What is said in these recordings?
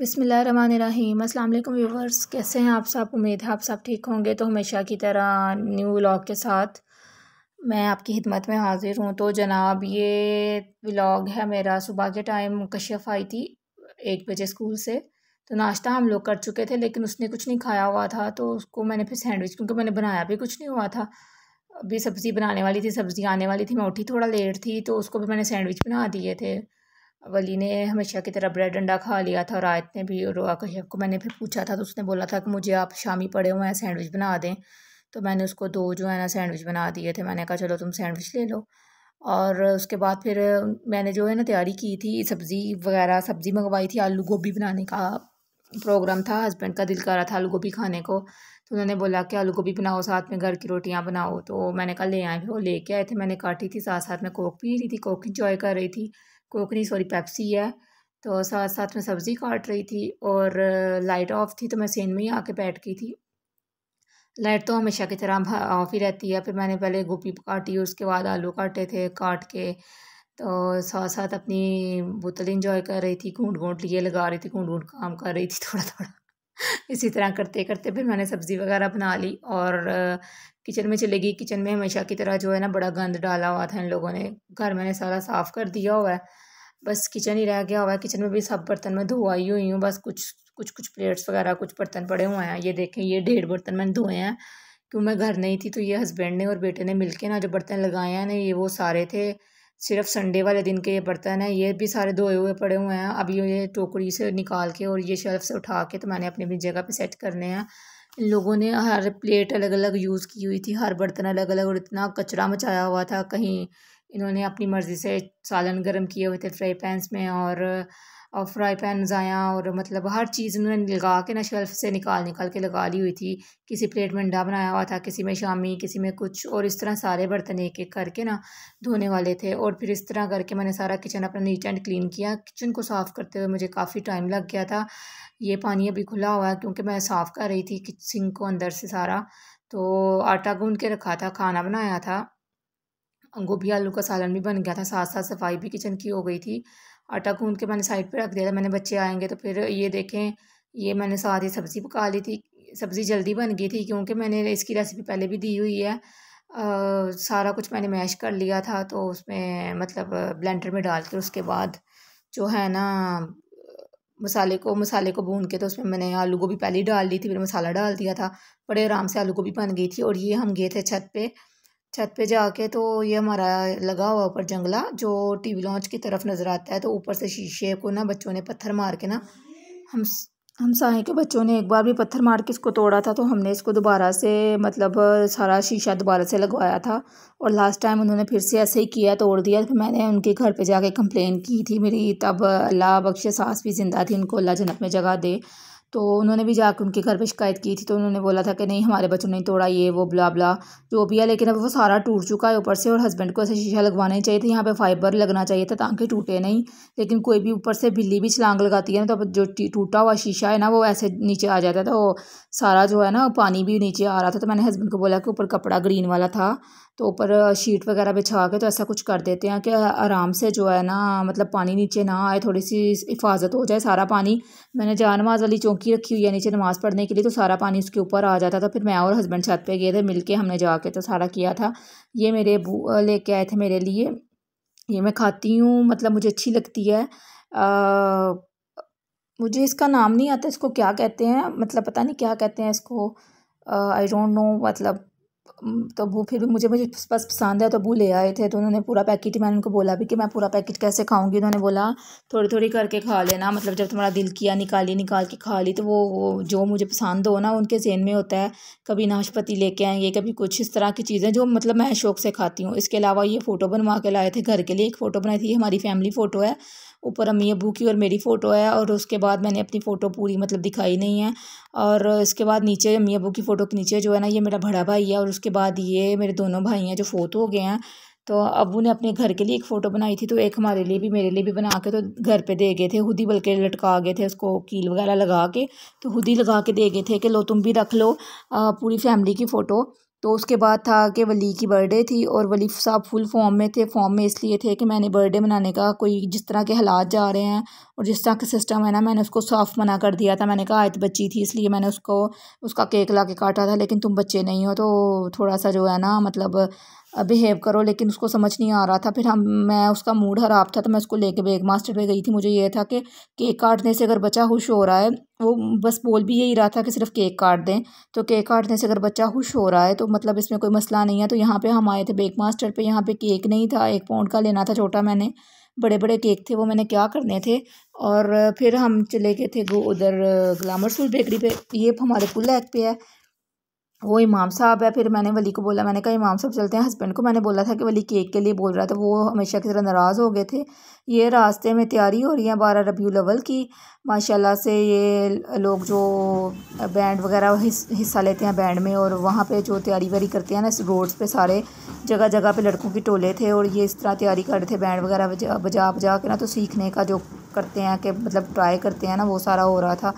बिसमीम अस्सलाम वालेकुम व्यूवर्स कैसे हैं आप सब उम्मीद है आप सब ठीक होंगे तो हमेशा की तरह न्यू व्लॉग के साथ मैं आपकी खिदमत में हाज़िर हूँ तो जनाब ये व्लॉग है मेरा सुबह के टाइम कश्यप आई थी एक बजे स्कूल से तो नाश्ता हम लोग कर चुके थे लेकिन उसने कुछ नहीं खाया हुआ था तो उसको मैंने फिर सैंडविच क्योंकि मैंने बनाया भी कुछ नहीं हुआ था अभी सब्ज़ी बनाने वाली थी सब्ज़ी आने वाली थी मैं उठी थोड़ा लेट थी तो उसको भी मैंने सैंडविच बना दिए थे वली ने हमेशा की तरह ब्रेड अंडा खा लिया था और आयत ने भी और कश्यप को मैंने फिर पूछा था तो उसने बोला था कि मुझे आप शामी पड़े हुए हैं सैंडविच बना दें तो मैंने उसको दो जो है ना सैंडविच बना दिए थे मैंने कहा चलो तुम सैंडविच ले लो और उसके बाद फिर मैंने जो है ना तैयारी की थी सब्ज़ी वगैरह सब्ज़ी मंगवाई थी आलू गोभी बनाने का प्रोग्राम था हस्बैंड का दिल कर रहा था आलू गोभी खाने को तो उन्होंने बोला कि आलू गोभी बनाओ साथ में घर की रोटियां बनाओ तो मैंने कहा ले आए फिर वो लेके आए थे मैंने काटी थी साथ साथ में कोक पी रही थी कोक इंजॉय कर रही थी कोक नहीं सॉरी पेप्सी है तो साथ साथ में सब्ज़ी काट रही थी और लाइट ऑफ थी तो मैं सेन में ही आके बैठ गई थी लाइट तो हमेशा की तरह ऑफ ही रहती है फिर मैंने पहले गोभी काटी उसके बाद आलू काटे थे काट के तो साथ साथ अपनी बोतल इंजॉय कर रही थी घूंट घूंट लिए लगा रही थी घूंट घूट काम कर रही थी थोड़ा थोड़ा इसी तरह करते करते फिर मैंने सब्ज़ी वगैरह बना ली और किचन में चले गई किचन में हमेशा की तरह जो है ना बड़ा गंद डाला हुआ था इन लोगों ने घर मैंने सारा साफ़ कर दिया हुआ है बस किचन ही रह गया हुआ है किचन में भी सब बर्तन मैं धोआई हुई हूँ बस कुछ कुछ कुछ प्लेट्स वगैरह कुछ बर्तन पड़े हुए हैं ये देखें ये डेढ़ बर्तन मैंने धोए हैं क्यों मैं घर नहीं थी तो ये हस्बैंड ने और बेटे ने मिलके ना जो बर्तन लगाए हैं ना ये वो सारे थे सिर्फ संडे वाले दिन के ये बर्तन हैं ये भी सारे धोए हुए पड़े हुए हैं अभी ये टोकरी से निकाल के और ये शेल्फ से उठा के तो मैंने अपनी अपनी जगह पे सेट करने हैं इन लोगों ने हर प्लेट अलग अलग यूज़ की हुई थी हर बर्तन अलग अलग और इतना कचरा मचाया हुआ था कहीं इन्होंने अपनी मर्ज़ी से सालन गर्म किए हुए थे फ्राई पैंस में और और फ्राई पैन ज़ाया और मतलब हर चीज़ उन्होंने लगा के ना शेल्फ़ से निकाल निकाल के लगा ली हुई थी किसी प्लेट में अंडा बनाया हुआ था किसी में शामी किसी में कुछ और इस तरह सारे बर्तन एक एक करके ना धोने वाले थे और फिर इस तरह करके मैंने सारा किचन अपना नीट एंड क्लीन किया किचन को साफ़ करते हुए मुझे काफ़ी टाइम लग गया था ये पानी अभी खुला हुआ है क्योंकि मैं साफ़ कर रही थी किचन को अंदर से सारा तो आटा गूँध के रखा था खाना बनाया था गोभी आलू का सालन भी बन गया था साथ साथ सफाई भी किचन की हो गई थी आटा गूंद के मैंने साइड पे रख दिया था मैंने बच्चे आएंगे तो फिर ये देखें ये मैंने सारी सब्ज़ी पका ली थी सब्ज़ी जल्दी बन गई थी क्योंकि मैंने इसकी रेसिपी पहले भी दी हुई है आ, सारा कुछ मैंने मैश कर लिया था तो उसमें मतलब ब्लेंडर में डाल के उसके बाद जो है ना मसाले को मसाले को भून के तो उसमें मैंने आलू गोभी पहले ही डाल ली थी फिर मसाला डाल दिया था बड़े आराम से आलू गोभी बन गई थी और ये हम गए थे छत पर छत पे जाके तो ये हमारा लगा हुआ ऊपर जंगला जो टीवी लॉन्च की तरफ नज़र आता है तो ऊपर से शीशे को ना बच्चों ने पत्थर मार के ना हम हम साहे के बच्चों ने एक बार भी पत्थर मार के इसको तोड़ा था तो हमने इसको दोबारा से मतलब सारा शीशा दोबारा से लगवाया था और लास्ट टाइम उन्होंने फिर से ऐसे ही किया तोड़ दिया फिर तो मैंने उनके घर पे जाके कंप्लेन की थी मेरी तब अल्लाह बख्शे सास भी ज़िंदा थी उनको अल्लाह जन्नत में जगह दे तो उन्होंने भी जाकर उनके घर पे शिकायत की थी तो उन्होंने बोला था कि नहीं हमारे बच्चों ने तोड़ा ये वो बुला बुला जो भी है लेकिन अब वो सारा टूट चुका है ऊपर से और हस्बैंड को ऐसे शीशा लगवाना चाहिए था यहाँ पे फाइबर लगना चाहिए था ताकि टूटे नहीं लेकिन कोई भी ऊपर से बिल्ली भी छलांग लगाती है ना तो जो टूटा हुआ शीशा है ना वो ऐसे नीचे आ जाता था तो सारा जो है ना पानी भी नीचे आ रहा था तो मैंने हस्बैंड को बोला कि ऊपर कपड़ा ग्रीन वाला था तो ऊपर शीट वगैरह बिछा के तो ऐसा कुछ कर देते हैं कि आराम से जो है ना मतलब पानी नीचे ना आए थोड़ी सी हिफाजत हो जाए सारा पानी मैंने जान नमाज वाली चौकी रखी हुई है नीचे नमाज़ पढ़ने के लिए तो सारा पानी उसके ऊपर आ जाता था फिर मैं और हस्बैंड छत पे गए थे मिल के हमने के तो सारा किया था ये मेरे लेके आए थे मेरे लिए ये मैं खाती हूँ मतलब मुझे अच्छी लगती है आ, मुझे इसका नाम नहीं आता इसको क्या कहते हैं मतलब पता नहीं क्या कहते हैं इसको आई डोंट नो मतलब तो वो फिर मुझे मुझे बस पसंद है तो वो ले आए थे तो उन्होंने पूरा पैकेट ही मैंने उनको बोला भी कि मैं पूरा पैकेट कैसे खाऊंगी उन्होंने बोला थोड़ी थोड़ी करके खा लेना मतलब जब तुम्हारा दिल किया निकाली निकाल के खा ली तो वो वो जो मुझे पसंद हो ना उनके जहन में होता है कभी नाशपति लेके आएंगे कभी कुछ इस तरह की चीज़ें जो मतलब मैं शौक से खाती हूँ इसके अलावा ये फ़ोटो बनवा के लाए थे घर के लिए एक फ़ोटो बनाई थी हमारी फैमिली फ़ोटो है ऊपर अम्मी अबू की और मेरी फ़ोटो है और उसके बाद मैंने अपनी फ़ोटो पूरी मतलब दिखाई नहीं है और इसके बाद नीचे अम्मी अबू की फ़ोटो के नीचे जो है ना ये मेरा बड़ा भाई है और उसके बाद ये मेरे दोनों भाई हैं जो फोत हो गए हैं तो अबू ने अपने घर के लिए एक फ़ोटो बनाई थी तो एक हमारे लिए भी मेरे लिए भी बना के तो घर पे दे गए थे खुद ही बल्कि लटका गए थे उसको कील वगैरह लगा के तो खुद ही लगा के दे गए थे कि लो तुम भी रख लो आ, पूरी फैमिली की फ़ोटो तो उसके बाद था कि वली की बर्थडे थी और वली साहब फुल फॉर्म में थे फॉर्म में इसलिए थे कि मैंने बर्थडे मनाने का कोई जिस तरह के हालात जा रहे हैं और जिस तरह का सिस्टम है ना मैंने उसको साफ मना कर दिया था मैंने कहा आयत बच्ची थी इसलिए मैंने उसको उसका केक ला के काटा था लेकिन तुम बच्चे नहीं हो तो थोड़ा सा जो है ना मतलब बिहेव करो लेकिन उसको समझ नहीं आ रहा था फिर हम मैं उसका मूड ख़राब था तो मैं उसको लेके बेग मास्टर पे गई थी मुझे ये था कि केक काटने से अगर बच्चा खुश हो रहा है वो बस बोल भी यही रहा था कि सिर्फ केक काट दें तो केक काटने से अगर बच्चा खुश हो रहा है तो मतलब इसमें कोई मसला नहीं है तो यहाँ पर हम आए थे बेग मास्टर पर यहाँ पर केक नहीं था एक पाउंड का लेना था छोटा मैंने बड़े बड़े केक थे वो मैंने क्या करने थे और फिर हम चले गए थे उधर ग्लामर फूल बेकरी पे ये हमारे पुल एक्ट पे है वो इमाम साहब है फिर मैंने वली को बोला मैंने कहा इमाम साहब चलते हैं हस्बैंड को मैंने बोला था कि वली केक के लिए बोल रहा था वो हमेशा की तरह नाराज़ हो गए थे ये रास्ते में तैयारी हो रही है बारह रबी लवल की माशाल्लाह से ये लोग जो बैंड वगैरह हिस्सा लेते हैं बैंड में और वहाँ पे जो तैयारी वारी करते हैं ना रोड्स पर सारे जगह जगह पर लड़कों की टोले थे और ये इस तरह तैयारी कर रहे थे बैंड वगैरह बजा बजा बजा के ना तो सीखने का जो करते हैं कि मतलब ट्राई करते हैं ना वो सारा हो रहा था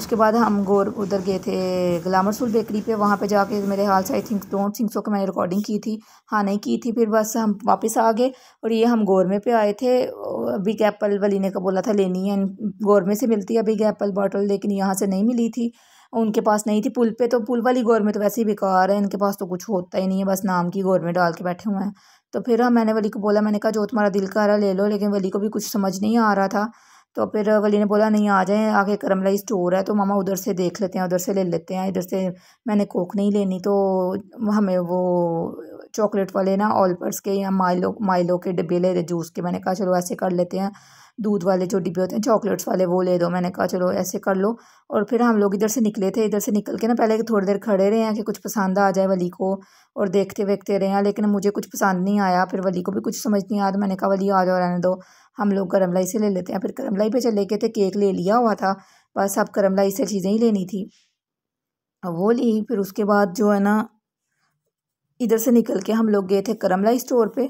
उसके बाद हम गोर उधर गए थे सूल बेकरी पे वहाँ पे जाके मेरे ख्याल से I think don't think so के मैंने रिकॉर्डिंग की थी हाँ नहीं की थी फिर बस हम वापस आ गए और ये हम गोरमे पे आए थे बिग एप्पल वाली ने का बोला था लेनी है गोरमे से मिलती है बिग एप्पल बॉटल लेकिन यहाँ से नहीं मिली थी उनके पास नहीं थी पुल पे तो पुल वाली गोरमे तो वैसे ही बेकार है इनके पास तो कुछ होता ही नहीं है बस नाम की गोरमे डाल के बैठे हुए हैं तो फिर हाँ, मैंने वली को बोला मैंने कहा जो तुम्हारा दिल कर रहा ले लो लेकिन वली को भी कुछ समझ नहीं आ रहा था तो फिर वली ने बोला नहीं आ जाए आगे करमलाई स्टोर है तो मामा उधर से देख लेते हैं उधर से ले लेते हैं इधर से मैंने कोक नहीं लेनी तो हमें वो चॉकलेट वाले ना ऑलपर्स के या माइलो माइलो के डिब्बे ले जूस के मैंने कहा चलो ऐसे कर लेते हैं दूध वाले जो डिब्बे होते हैं चॉकलेट्स वाले वो ले दो मैंने कहा चलो ऐसे कर लो और फिर हम लोग इधर से निकले थे इधर से निकल के ना पहले थोड़ी देर खड़े रहे हैं कि कुछ पसंद आ जाए वली को और देखते देखते रहे हैं लेकिन मुझे कुछ पसंद नहीं आया फिर वली को भी कुछ समझ नहीं आया तो मैंने कहा वली आ जाओ रहने दो हम लोग गर्म लाई से ले लेते हैं फिर गर्म लाई पर चले गए थे केक ले लिया हुआ था बस अब गर्म लाई से चीज़ें ही लेनी थी वो ली फिर उसके बाद जो है ना इधर से निकल के हम लोग गए थे करमलाई स्टोर पे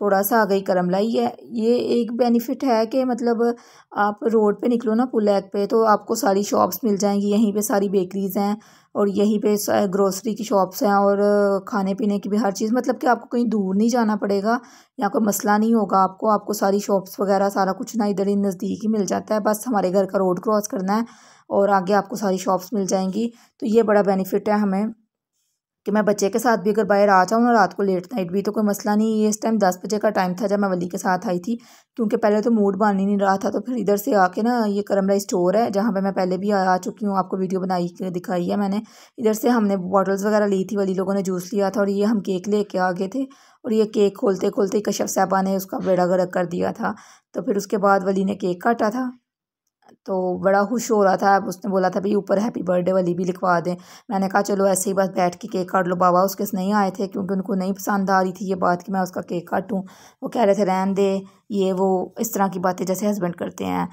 थोड़ा सा आगे ही करमलाई है ये एक बेनिफिट है कि मतलब आप रोड पे निकलो ना पुलैक पे तो आपको सारी शॉप्स मिल जाएंगी यहीं पे सारी बेकरीज़ हैं और यहीं पे ग्रोसरी की शॉप्स हैं और खाने पीने की भी हर चीज़ मतलब कि आपको कहीं दूर नहीं जाना पड़ेगा या कोई मसला नहीं होगा आपको आपको सारी शॉप्स वगैरह सारा कुछ ना इधर ही नज़दीक ही मिल जाता है बस हमारे घर का रोड क्रॉस करना है और आगे आपको सारी शॉप्स मिल जाएंगी तो ये बड़ा बेनिफिट है हमें कि मैं बच्चे के साथ भी अगर बाहर आ जाऊँ और रात को लेट नाइट भी तो कोई मसला नहीं है इस टाइम दस बजे का टाइम था जब मैं वली के साथ आई थी क्योंकि पहले तो मूड बन ही नहीं रहा था तो फिर इधर से आके ना ये करमला स्टोर है जहाँ पर मैं पहले भी आ चुकी हूँ आपको वीडियो बनाई दिखाई है मैंने इधर से हमने बॉटल्स वगैरह ली थी वली लोगों ने जूस लिया था और ये हम केक ले आ गए थे और ये केक खोलते खोलते कश्यप साहबा ने उसका बेड़ा गड़क कर दिया था तो फिर उसके बाद वली ने केक काटा था तो बड़ा खुश हो रहा था उसने बोला था भाई ऊपर हैप्पी बर्थडे वाली भी लिखवा दें मैंने कहा चलो ऐसे ही बस बैठ के केक काट लो बाबा उसके नहीं आए थे क्योंकि उनको नहीं पसंद आ रही थी ये बात कि मैं उसका केक काटूँ वो कह रहे थे रहन दे ये वो इस तरह की बातें जैसे हस्बैंड करते हैं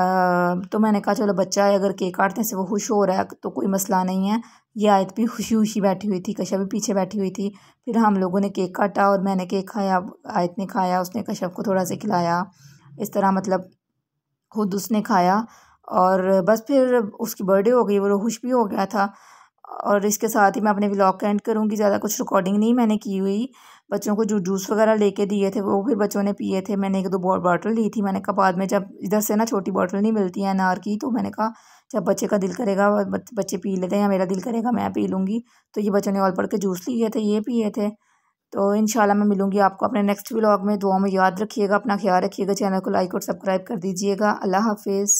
आ, तो मैंने कहा चलो बच्चा है अगर केक काटते से वो खुश हो रहा है तो कोई मसला नहीं है ये आयत भी खुशी खुशी बैठी हुई थी कश्यप भी पीछे बैठी हुई थी फिर हम लोगों ने केक काटा और मैंने केक खाया आयत ने खाया उसने कशप को थोड़ा सा खिलाया इस तरह मतलब खुद उसने खाया और बस फिर उसकी बर्थडे हो गई वो खुश भी हो गया था और इसके साथ ही मैं अपने ब्लॉग का एंड करूँगी ज़्यादा कुछ रिकॉर्डिंग नहीं मैंने की हुई बच्चों को जो जूस वगैरह लेके दिए थे वो फिर बच्चों ने पिए थे मैंने एक दो बॉटल ली थी मैंने कहा बाद में जब इधर से ना छोटी बॉटल नहीं मिलती है अनार की तो मैंने कहा जब बच्चे का दिल करेगा बच्चे पी लेते हैं या मेरा दिल करेगा मैं पी लूँगी तो ये बच्चों ने ऑल पढ़ के जूस लिए थे ये पिए थे तो इन मैं मिलूँगी आपको अपने नेक्स्ट व्लॉग में दुआ में याद रखिएगा अपना ख्याल रखिएगा चैनल को लाइक और सब्सक्राइब कर दीजिएगा अल्लाह हाफिज़